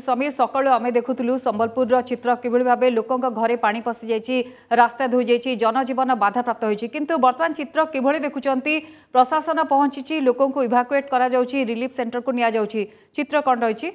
ସମୀର ସକାଳୁ ଆମେ ଦେଖୁଥିଲୁ ସମ୍ବଲପୁରର ଚିତ୍ର କିଭଳି ଭାବେ ଲୋକଙ୍କ ଘରେ ପାଣି ପଶିଯାଇଛି ରାସ୍ତା ଧୋଇଯାଇଛି ଜନଜୀବନ ବାଧାପ୍ରାପ୍ତ ହୋଇଛି କିନ୍ତୁ ବର୍ତ୍ତମାନ ଚିତ୍ର କିଭଳି ଦେଖୁଛନ୍ତି ପ୍ରଶାସନ ପହଞ୍ଚିଛି ଲୋକଙ୍କୁ ଇଭାକୁଏଟ୍ କରାଯାଉଛି ରିଲିଫ୍ ସେଣ୍ଟରକୁ ନିଆଯାଉଛି ଚିତ୍ର କ'ଣ ରହିଛି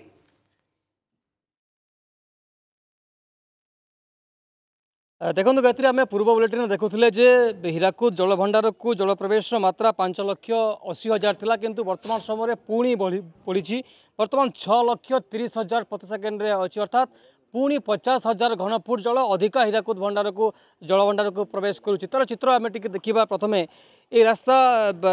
ଦେଖନ୍ତୁ ଏଥିରେ ଆମେ ପୂର୍ବ ବୁଲେଟିନ୍ରେ ଦେଖୁଥିଲେ ଯେ ହୀରାକୁଦ ଜଳଭଣ୍ଡାରକୁ ଜଳପ୍ରବେଶର ମାତ୍ରା ପାଞ୍ଚ ଲକ୍ଷ ଅଶୀ ହଜାର ଥିଲା କିନ୍ତୁ ବର୍ତ୍ତମାନ ସମୟରେ ପୁଣି ବଢ଼ିଛି ବର୍ତ୍ତମାନ ଛଅ ଲକ୍ଷ ତିରିଶ ହଜାର ପ୍ରତି ସେକେଣ୍ଡରେ ଅଛି ଅର୍ଥାତ୍ ପୁଣି ପଚାଶ ହଜାର ଘନଫୁଟ ଜଳ ଅଧିକା ହୀରାକୁଦ ଭଣ୍ଡାରକୁ ଜଳଭଣ୍ଡାରକୁ ପ୍ରବେଶ କରୁଛି ତା'ର ଚିତ୍ର ଆମେ ଟିକେ ଦେଖିବା ପ୍ରଥମେ ଏଇ ରାସ୍ତା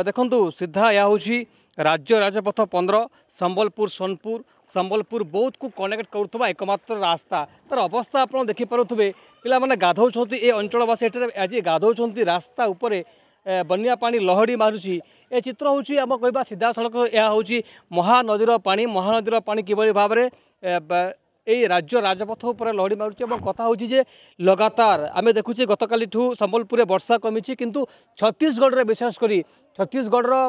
ଦେଖନ୍ତୁ ସିଧା ଏହା ହେଉଛି ରାଜ୍ୟ ରାଜପଥ ପନ୍ଦର ସମ୍ବଲପୁର ସୋନପୁର ସମ୍ବଲପୁର ବୌଦ୍ଧକୁ କନେକ୍ଟ କରୁଥିବା ଏକମାତ୍ର ରାସ୍ତା ତା'ର ଅବସ୍ଥା ଆପଣ ଦେଖିପାରୁଥିବେ ପିଲାମାନେ ଗାଧଉଛନ୍ତି ଏ ଅଞ୍ଚଳବାସୀ ଏଠାରେ ଆଜି ଗାଧଉଛନ୍ତି ରାସ୍ତା ଉପରେ ବନ୍ୟା ପାଣି ଲହଡ଼ି ମାରୁଛି ଏ ଚିତ୍ର ହେଉଛି ଆମ କହିବା ସିଧାସଳଖ ଏହା ହେଉଛି ମହାନଦୀର ପାଣି ମହାନଦୀର ପାଣି କିଭଳି ଭାବରେ এই রাজ্য রাজপথ উপরে লড়ি মারুচি এবং কথা হচ্ছে যে লগাতার আমি দেখুছি গতকালিঠু সম্বলপুরে বর্ষা কমিছে কিন্তু ছত্তিশগড়ে বিশেষ করে ছত্তিশগড়ের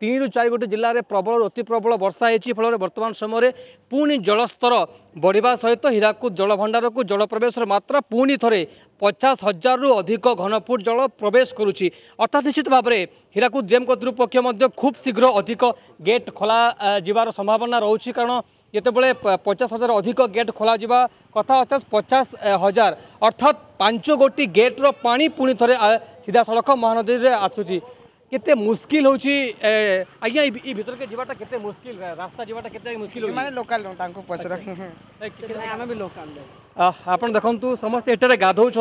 তিন তিনু চারিগোটি জেলার প্রবল অতি প্রবল বর্ষা হয়েছে ফলে বর্তমান সময়ে পুঁজি জলস্তর বড়া সহ হীরাকুদ জলভণ্ডারক জলপ্রবেশর মাত্রা পুঁ থরে পচাশ হাজারু অধিক ঘনফুট জল প্রবেশ করুচি অর্থাৎ নিশ্চিত ভাবে হীরাকুদ ড্যাম কর্তৃপক্ষ খুব শীঘ্র অধিক গেট খোলা যার সম্ভাবনা রয়েছে কারণ যেতবে পচাশ হাজার অধিক গেট খোলা যা কথা অর্থাৎ পচাশ হাজার অর্থাৎ পাঁচ গোটি গেট্র পা পুঁ থে সিধা সড়ক মহানদীতে আসুচি কেতে মুশকিল হচ্ছে আজ্ঞা এই ভিতরকে যাওয়াটা কেতে মুশকিল রাস্তা যাওয়াটা কেতে মুশকিল হচ্ছে মানে লোকাল তাঙ্কু পচরা আমি বি লোকাল আপনার দেখুন সমস্ত এটার গাধৌঁচ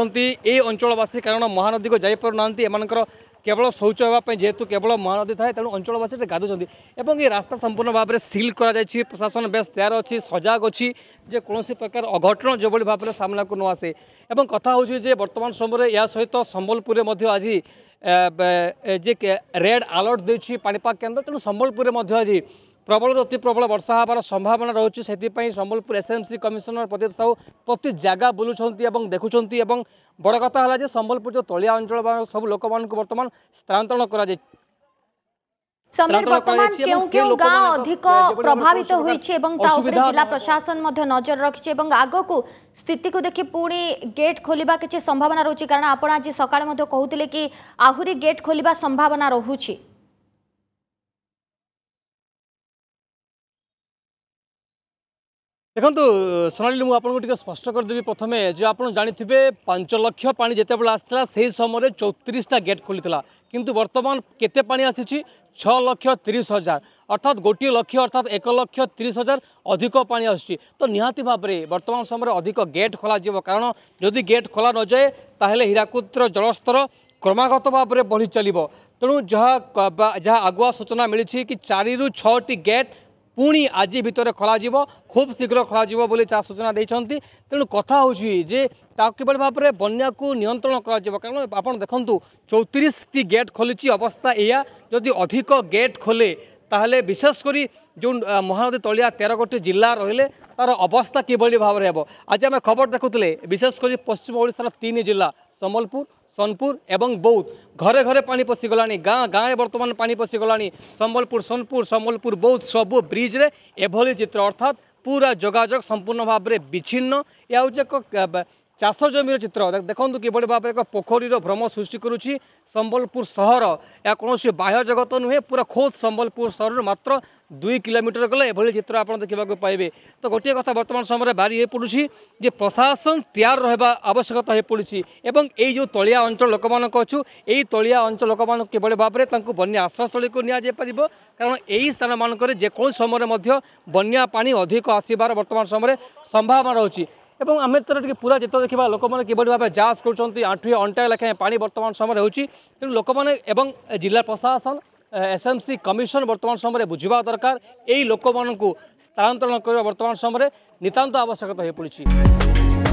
এই অঞ্চলবাসী কারণ মহানদীকে যাইপারু না এমানকর কেবল শৌচ হওয়া যেহেতু কেবল মহানদী থাকে তেমন অঞ্চলবাসী এটি গাধুচ্ছেন এবং এই রাস্তা সম্পূর্ণ ভাবে সিল করা যাই প্রশাসন বেশ তেয়ার অছি সজাগ অছি যে কোণী প্রকার অঘটন যেভাবে ভাবে সামনাকু ন আসে এবং কথা হচ্ছে যে বর্তমান সময়ে এর সহ সম্বলপুরে আজ যে রেড আলর্ট দিয়েছি পাপাগ কেন্দ্র তেমন সম্বলপুরে আজ ପ୍ରବଳରୁ ଅତି ପ୍ରବଳ ବର୍ଷା ହେବାର ସମ୍ଭାବନା ରହୁଛି ସେଥିପାଇଁ ସମ୍ବଲପୁର ଏସ୍ଏମ୍ସି କମିଶନର ପ୍ରଦୀପ ସାହୁ ପ୍ରତି ଜାଗା ବୁଲୁଛନ୍ତି ଏବଂ ଦେଖୁଛନ୍ତି ଏବଂ ବଡ଼ କଥା ହେଲା ଯେ ସମ୍ବଲପୁର ଯେଉଁ ତଳିଆ ଅଞ୍ଚଳ ସବୁ ଲୋକମାନଙ୍କୁ ବର୍ତ୍ତମାନ ସ୍ଥାନାନ୍ତରଣ କରାଯାଇଛି ସମୀର ବର୍ତ୍ତମାନ কেউ কেউ গাঁ অধিক প্রভাবিত হয়েছে এবং তা উপরে জেলা প্রশাসন মধ্য নজর রাখিছে এবং আগকু স্থিতিকু দেখি পুনি গেট খোলিবা কিছু সম্ভাবনা রয়েছে কারণ আপন আজ সকালে মধ্য কহুতলে কি আহুরি গেট খোলিবা সম্ভাবনা রহুছি ଦେଖନ୍ତୁ ସୋନାଲି ମୁଁ ଆପଣଙ୍କୁ ଟିକେ ସ୍ପଷ୍ଟ କରିଦେବି ପ୍ରଥମେ ଯେ ଆପଣ ଜାଣିଥିବେ ପାଞ୍ଚ ଲକ୍ଷ ପାଣି ଯେତେବେଳେ ଆସିଥିଲା ସେହି ସମୟରେ ଚଉତିରିଶଟା ଗେଟ୍ ଖୋଲିଥିଲା କିନ୍ତୁ ବର୍ତ୍ତମାନ କେତେ ପାଣି ଆସିଛି ଛଅ ଲକ୍ଷ ତିରିଶ ହଜାର ଅର୍ଥାତ୍ ଗୋଟିଏ ଲକ୍ଷ ଅର୍ଥାତ୍ ଏକ ଲକ୍ଷ ତିରିଶ ହଜାର ଅଧିକ ପାଣି ଆସୁଛି ତ ନିହାତି ଭାବରେ ବର୍ତ୍ତମାନ ସମୟରେ ଅଧିକ ଗେଟ୍ ଖୋଲାଯିବ କାରଣ ଯଦି ଗେଟ୍ ଖୋଲା ନଯାଏ ତାହେଲେ ହୀରାକୁଦର ଜଳସ୍ତର କ୍ରମାଗତ ଭାବରେ ବଢ଼ି ଚାଲିବ ତେଣୁ ଯାହା ଯାହା ଆଗୁଆ ସୂଚନା ମିଳିଛି କି ଚାରିରୁ ଛଅଟି ଗେଟ୍ পুঁ আজি ভিতরে খোলাযিব খুব শীঘ্র খোলাযিব বলে যা সূচনা দিয়েছেন তেমন কথা হচ্ছে যে তা কিভাবে ভাবে বন্যাকে নিয়ন্ত্রণ করা কারণ আপনার দেখুন চৌত্রিশটি গেট খোলিছি অবস্থা এয়া যদি অধিক গেট খোলে তাহলে বিশেষ করে যে মহানদী তলিয়া তের গোটি জেলা রহলে তার অবস্থা কিভাবে ভাবে হব আজ আমি খবর দেখুলে বিশেষ করে পশ্চিম ওড়শার তিন জেলা সম্বলপুর সোনপুর এবং বৌদ্ধ ঘরে ঘরে পানি পশিগলা গাঁ গাঁরে বর্তমান পানি পশিগলা সম্বলপুর সোনপুর সম্বলপুর বৌদ্ধ সবু ব্রিজে এভাবে চিত্র অর্থাৎ পুরা যোগাযোগ সম্পূর্ণ ভাবে বিচ্ছিন্ন এ হচ্ছে এক ଚାଷ ଜମିର ଚିତ୍ର ଦେଖନ୍ତୁ କିଭଳି ଭାବରେ ଏକ ପୋଖରୀର ଭ୍ରମ ସୃଷ୍ଟି କରୁଛି ସମ୍ବଲପୁର ସହର ଏହା କୌଣସି ବାହ୍ୟ ଜଗତ ନୁହେଁ ପୁରା ଖୋଦ୍ ସମ୍ବଲପୁର ସହରରୁ ମାତ୍ର ଦୁଇ କିଲୋମିଟର ଗଲେ ଏଭଳି ଚିତ୍ର ଆପଣ ଦେଖିବାକୁ ପାଇବେ ତ ଗୋଟିଏ କଥା ବର୍ତ୍ତମାନ ସମୟରେ ବାରି ହୋଇପଡ଼ୁଛି ଯେ ପ୍ରଶାସନ ତିଆର ରହିବା ଆବଶ୍ୟକତା ହୋଇପଡ଼ୁଛି ଏବଂ ଏଇ ଯେଉଁ ତଳିଆ ଅଞ୍ଚଳ ଲୋକମାନଙ୍କ ଅଛୁ ଏଇ ତଳିଆ ଅଞ୍ଚଳ ଲୋକମାନଙ୍କୁ କିଭଳି ଭାବରେ ତାଙ୍କୁ ବନ୍ୟା ଆଶ୍ରୟସ୍ଥଳୀକୁ ନିଆଯାଇପାରିବ କାରଣ ଏହି ସ୍ଥାନମାନଙ୍କରେ ଯେକୌଣସି ସମୟରେ ମଧ୍ୟ ବନ୍ୟା ପାଣି ଅଧିକ ଆସିବାର ବର୍ତ୍ତମାନ ସମୟରେ ସମ୍ଭାବନା ରହୁଛି এবং ଆମେ ତାର ଟିକେ ପୁରା ଚିତ୍ର ଦେଖିବା ଲୋକମାନେ କିଭଳି ଭାବେ ଯାଞ୍ଚ କରୁଛନ୍ତି ଆଣ୍ଠୁଏ ଅଣ୍ଟାଏ ଲେଖାଏଁ ପାଣି ବର୍ତ୍ତମାନ ସମୟରେ ହେଉଛି ତେଣୁ ଲୋକମାନେ ଏବଂ ଜିଲ୍ଲା ପ୍ରଶାସନ এসএমসি কমিশন বর্তমান সময় বুঝবা দরকার এই লোক মানুষ স্থানান্তরণ করা বর্তমান সময় নিতান্ত আবশ্যকতা হয়ে পড়ছে